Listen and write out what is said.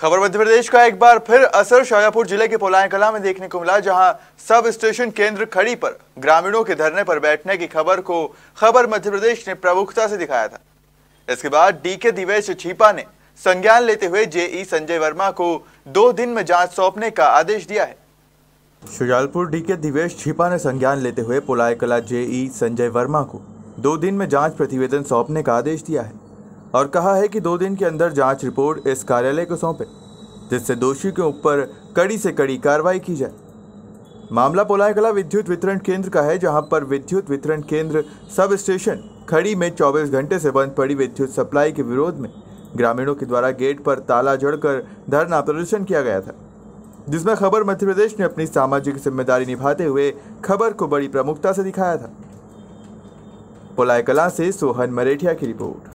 खबर मध्य प्रदेश का एक बार फिर असर शाजापुर जिले के पोलाय कला में देखने को मिला जहां सब स्टेशन केंद्र खड़ी पर ग्रामीणों के धरने पर बैठने की खबर को खबर मध्य प्रदेश ने प्रमुखता से दिखाया था इसके बाद डीके दिवेश छीपा ने संज्ञान लेते हुए जेई संजय वर्मा को दो दिन में जांच सौंपने का आदेश दिया है शुजालपुर डीके दिवेश छिपा ने संज्ञान लेते हुए पोलाय कला जेई संजय वर्मा को दो दिन में जांच प्रतिवेदन सौंपने का आदेश दिया है और कहा है कि दो दिन के अंदर जांच रिपोर्ट इस कार्यालय को सौंपे जिससे दोषी के ऊपर कड़ी से कड़ी कार्रवाई की जाए मामला पोलायकला विद्युत वितरण केंद्र का है जहां पर विद्युत वितरण केंद्र सब स्टेशन खड़ी में 24 घंटे से बंद पड़ी विद्युत सप्लाई के विरोध में ग्रामीणों के द्वारा गेट पर ताला जड़कर धरना प्रदर्शन किया गया था जिसमें खबर मध्य प्रदेश ने अपनी सामाजिक जिम्मेदारी निभाते हुए खबर को बड़ी प्रमुखता से दिखाया था पोलायकला से सोहन मरेठिया की रिपोर्ट